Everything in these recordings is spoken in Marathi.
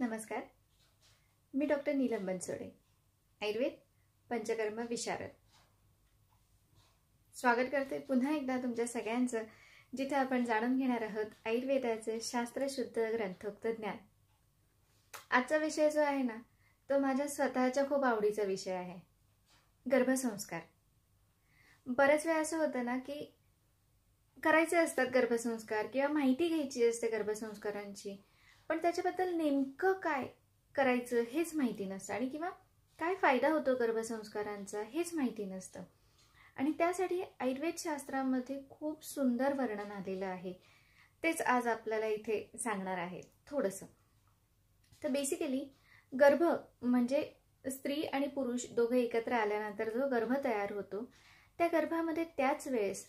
नमस्कार मी डॉक्टर नीलम बनसोडे आयुर्वेद पंचकर्म विशारद स्वागत करते पुन्हा एकदा तुमच्या सगळ्यांचं जिथे आपण जाणून घेणार आहोत आयुर्वेदाचे शास्त्रशुद्ध ग्रंथोक्त ज्ञान आजचा विषय जो आहे ना तो माझ्या स्वतःच्या खूप आवडीचा विषय आहे गर्भसंस्कार बऱ्याच वेळा असं होतं ना की करायचे असतात गर्भसंस्कार किंवा माहिती घ्यायची असते गर्भसंस्कारांची पण त्याच्याबद्दल नेमकं काय करायचं हेच माहिती नसतं आणि किंवा काय फायदा होतो गर्भसंस्कारांचा हेच माहिती नसतं आणि त्यासाठी आयुर्वेदशास्त्रामध्ये खूप सुंदर वर्णन आलेलं आहे तेच आज आपल्याला इथे सांगणार आहे थोडंसं तर बेसिकली गर्भ म्हणजे स्त्री आणि पुरुष दोघे एकत्र आल्यानंतर जो गर्भ तयार होतो त्या गर्भामध्ये त्याच वेळेस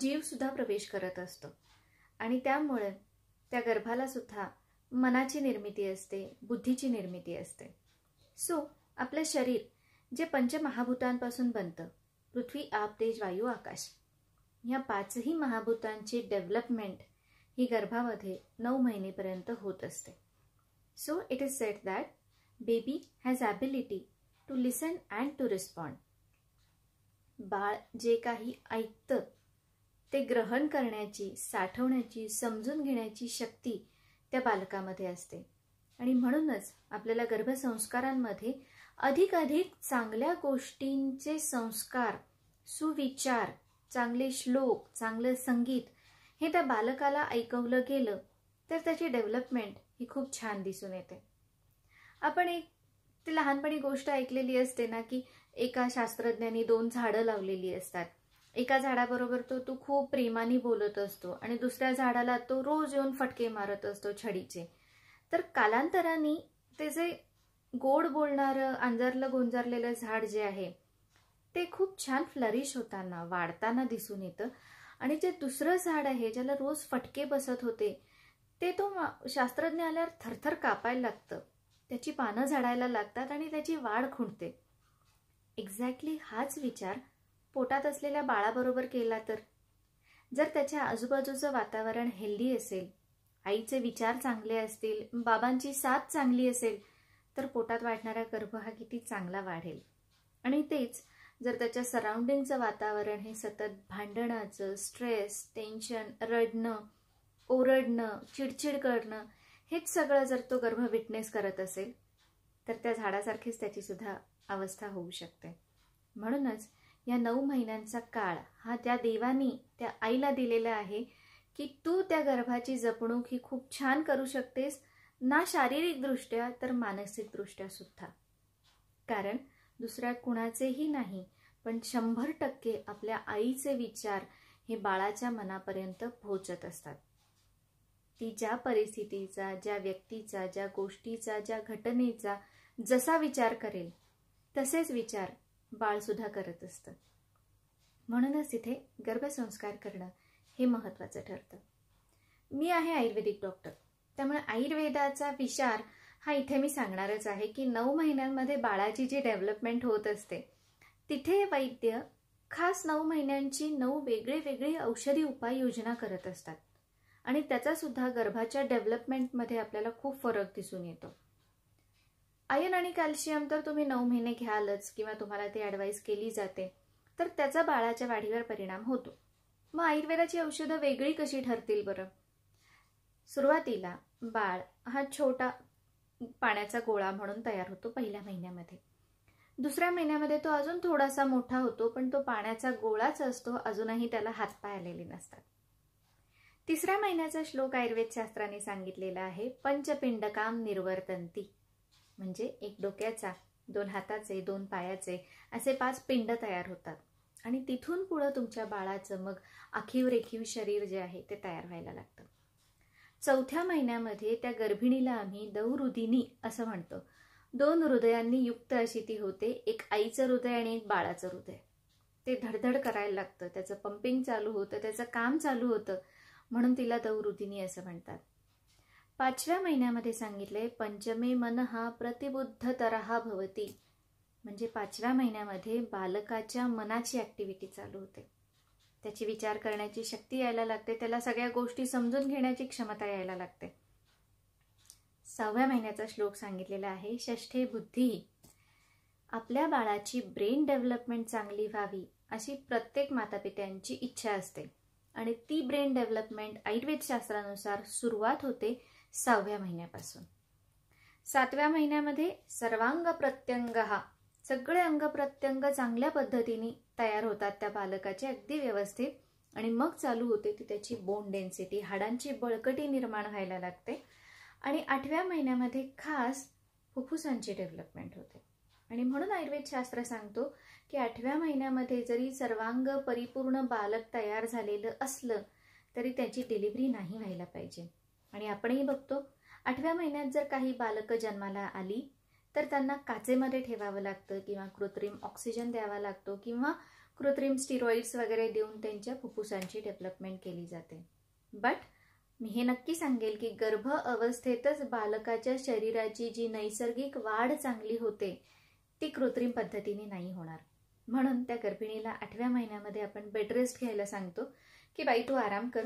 जीवसुद्धा प्रवेश करत असतो आणि त्यामुळे त्या गर्भाला सुद्धा मनाची निर्मिती असते बुद्धीची निर्मिती असते सो आपलं शरीर जे पंचमहाभूतांपासून बनतं पृथ्वी आप तेज वायू आकाश ह्या पाचही महाभूतांची डेव्हलपमेंट ही गर्भामध्ये नऊ महिनेपर्यंत होत असते so it is set that baby has ability to listen and to respond बाळ जे काही ऐकतं ते ग्रहण करण्याची साठवण्याची समजून घेण्याची शक्ती त्या बालकामध्ये असते आणि म्हणूनच आपल्याला गर्भसंस्कारांमध्ये अधिक अधिक चांगल्या गोष्टींचे संस्कार सुविचार चांगले श्लोक चांगलं संगीत हे त्या बालकाला ऐकवलं गेलं तर त्याची डेव्हलपमेंट ही खूप छान दिसून येते आपण एक ती लहानपणी गोष्ट ऐकलेली असते ना की एका शास्त्रज्ञांनी दोन झाडं लावलेली असतात एका झाडाबरोबर तो तू खूप प्रेमाने बोलत असतो आणि दुसऱ्या झाडाला तो रोज येऊन फटके मारत असतो छडीचे तर कालांतराने ते जे गोड बोलणारं अंजारलं गोंजारलेलं झाड जे आहे ते खूप छान फ्लरिश होताना वाढताना दिसून येतं आणि जे दुसरं झाड आहे ज्याला रोज फटके बसत होते ते तो शास्त्रज्ञ आल्यावर थरथर कापायला लागतं त्याची पानं झाडायला लागतात आणि त्याची वाढ खुंटते एक्झॅक्टली हाच विचार पोटात असलेल्या बाळाबरोबर केला तर जर त्याच्या आजूबाजूचं वातावरण हेल्दी असेल आईचे विचार चांगले असतील बाबांची साथ चांगली असेल तर पोटात वाढणारा गर्भ हा किती चांगला वाढेल आणि तेच जर त्याच्या सराउंडिंगचं वातावरण हे सतत भांडणाचं स्ट्रेस टेन्शन रडणं ओरडणं चिडचिड करणं हेच सगळं जर तो गर्भ विटनेस करत असेल तर त्या झाडासारखीच त्याची सुद्धा अवस्था होऊ शकते म्हणूनच या नऊ महिन्यांचा काळ हा त्या देवानी त्या आईला दिलेला आहे की तू त्या गर्भाची जपणूक ही खूप छान करू शकतेस ना शारीरिकदृष्ट्या तर मानसिकदृष्ट्या सुद्धा कारण दुसऱ्या कुणाचेही नाही पण शंभर टक्के आपल्या आईचे विचार हे बाळाच्या मनापर्यंत पोहोचत असतात ती ज्या परिस्थितीचा ज्या व्यक्तीचा ज्या गोष्टीचा ज्या घटनेचा जसा विचार करेल तसेच विचार बाळसुद्धा करत असतं म्हणूनच तिथे गर्भसंस्कार करणं हे महत्त्वाचं ठरतं मी आहे आयुर्वेदिक डॉक्टर त्यामुळे आयुर्वेदाचा विचार हा इथे मी सांगणारच आहे की नऊ महिन्यांमध्ये बाळाची जी डेव्हलपमेंट होत असते तिथे वैद्य खास नऊ महिन्यांची नऊ वेगळी वेगळी औषधी उपाययोजना करत असतात आणि त्याचासुद्धा गर्भाच्या डेव्हलपमेंटमध्ये आपल्याला खूप फरक दिसून येतो आयन आणि कॅल्शियम तर तुम्ही नऊ महिने घ्यालच किंवा तुम्हाला ते ॲडवाईस केली जाते तर त्याचा बाळाच्या वाढीवर परिणाम होतो मग आयुर्वेदाची औषधं वेगळी कशी ठरतील बरं सुरुवातीला बाळ हा छोटा पाण्याचा गोळा म्हणून तयार होतो पहिल्या महिन्यामध्ये दुसऱ्या महिन्यामध्ये तो अजून थोडासा मोठा होतो पण तो पाण्याचा गोळाच असतो अजूनही त्याला हातपाय आलेले नसतात तिसऱ्या महिन्याचा श्लोक आयुर्वेद शास्त्राने सांगितलेला आहे पंचपिंडकाम निर्वर्तंती म्हणजे एक डोक्याचा दोन हाताचे दोन पायाचे असे पाच पिंड तयार होतात आणि तिथून पुढं तुमच्या बाळाचं मग आखीव रेखीव शरीर जे आहे ते तयार व्हायला लागतं चौथ्या महिन्यामध्ये त्या गर्भिणीला आम्ही दौहृदिनी असं म्हणतो दोन हृदयांनी युक्त अशी ती होते एक आईचं हृदय आणि एक बाळाचं हृदय ते धडधड करायला लागतं त्याचं पंपिंग चालू होतं त्याचं काम चालू होतं म्हणून तिला दौहृदिनी असं म्हणतात पाचव्या महिन्यामध्ये सांगितले पंचमे मन हा प्रतिबुद्ध तरहा भवती म्हणजे पाचव्या महिन्यामध्ये बालकाच्या मनाची ऍक्टिव्हिटी चालू होते त्याची विचार करण्याची शक्ती यायला लागते त्याला सगळ्या गोष्टी समजून घेण्याची क्षमता यायला लागते सहाव्या महिन्याचा श्लोक सांगितलेला आहे षष्ठे बुद्धी आपल्या बाळाची ब्रेन डेव्हलपमेंट चांगली व्हावी अशी प्रत्येक मातापित्यांची इच्छा असते आणि ती ब्रेन डेव्हलपमेंट आयुर्वेदशास्त्रानुसार सुरुवात होते सहाव्या महिन्यापासून सातव्या महिन्यामध्ये सर्वांग प्रत्यंग हा सगळे अंग प्रत्यंग चांगल्या पद्धतीने तयार होतात त्या बालकाचे अगदी व्यवस्थित आणि मग चालू होते ती त्याची बोन डेन्सिटी हाडांची बळकटी निर्माण व्हायला लागते आणि आठव्या महिन्यामध्ये खास फुफ्फुसांची डेव्हलपमेंट होते आणि म्हणून आयुर्वेदशास्त्र सांगतो की आठव्या महिन्यामध्ये जरी सर्वांग परिपूर्ण बालक तयार झालेलं असलं तरी त्याची डिलिव्हरी नाही व्हायला पाहिजे आणि आपणही बघतो आठव्या महिन्यात जर काही बालकं जन्माला आली तर त्यांना काचेमध्ये ठेवावं लागतं किंवा कृत्रिम ऑक्सिजन द्यावा लागतो किंवा कृत्रिम स्टिरॉइड्स वगैरे देऊन त्यांच्या फुफ्फुसांची डेव्हलपमेंट केली जाते बट मी हे नक्की सांगेल की गर्भ अवस्थेतच बालकाच्या शरीराची जी नैसर्गिक वाढ चांगली होते ती कृत्रिम पद्धतीने नाही होणार म्हणून त्या गर्भिणीला आठव्या महिन्यामध्ये आपण रेस्ट घ्यायला सांगतो की बाई तू आराम कर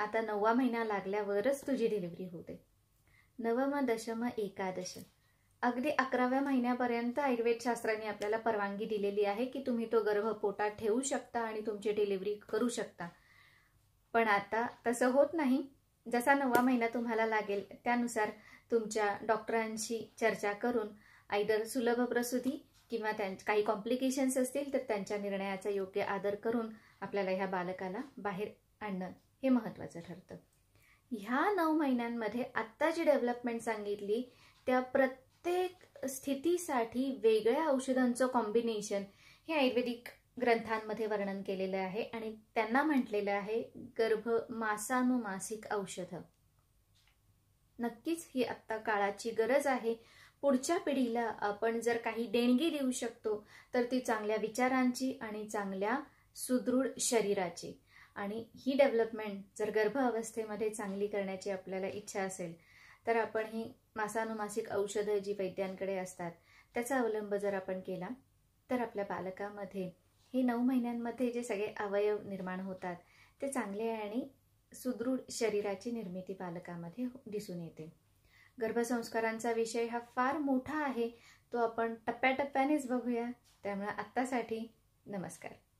आता नववा महिना लागल्यावरच तुझी डिलिव्हरी होते नवम दशम एकादश अगदी अकराव्या महिन्यापर्यंत आयुर्वेदशास्त्राने आपल्याला परवानगी दिलेली आहे की तुम्ही तो गर्भ पोटात ठेवू शकता आणि तुमची डिलिव्हरी करू शकता पण आता तसं होत नाही जसा नववा महिना तुम्हाला लागेल त्यानुसार तुमच्या डॉक्टरांशी चर्चा करून आयदर सुलभ प्रसूती किंवा त्यां काही कॉम्प्लिकेशन्स असतील तर त्यांच्या निर्णयाचा योग्य आदर करून आपल्याला ह्या बालकाला बाहेर आणणं हे महत्त्वाचं ठरतं ह्या नऊ महिन्यांमध्ये आत्ता जी डेव्हलपमेंट सांगितली त्या प्रत्येक स्थितीसाठी वेगळ्या औषधांचं कॉम्बिनेशन हे आयुर्वेदिक ग्रंथांमध्ये वर्णन केलेलं आहे आणि त्यांना म्हटलेलं आहे गर्भ मासानुमासिक औषध नक्कीच ही आत्ता काळाची गरज आहे पुढच्या पिढीला आपण जर काही देणगी देऊ शकतो तर ती चांगल्या विचारांची आणि चांगल्या सुदृढ शरीराची आणि ही डेव्हलपमेंट जर गर्भ अवस्थेमध्ये चांगली करण्याची आपल्याला इच्छा असेल तर आपण ही मासानुमासिक औषधं जी वैद्यांकडे असतात त्याचा अवलंब जर आपण केला तर आपल्या बालकामध्ये हे नऊ महिन्यांमध्ये जे सगळे अवयव निर्माण होतात ते चांगले आणि सुदृढ शरीराची निर्मिती बालकामध्ये हो- दिसून येते गर्भसंस्कारांचा विषय हा फार मोठा आहे तो आपण टप्प्याटप्प्यानेच बघूया त्यामुळे आत्तासाठी नमस्कार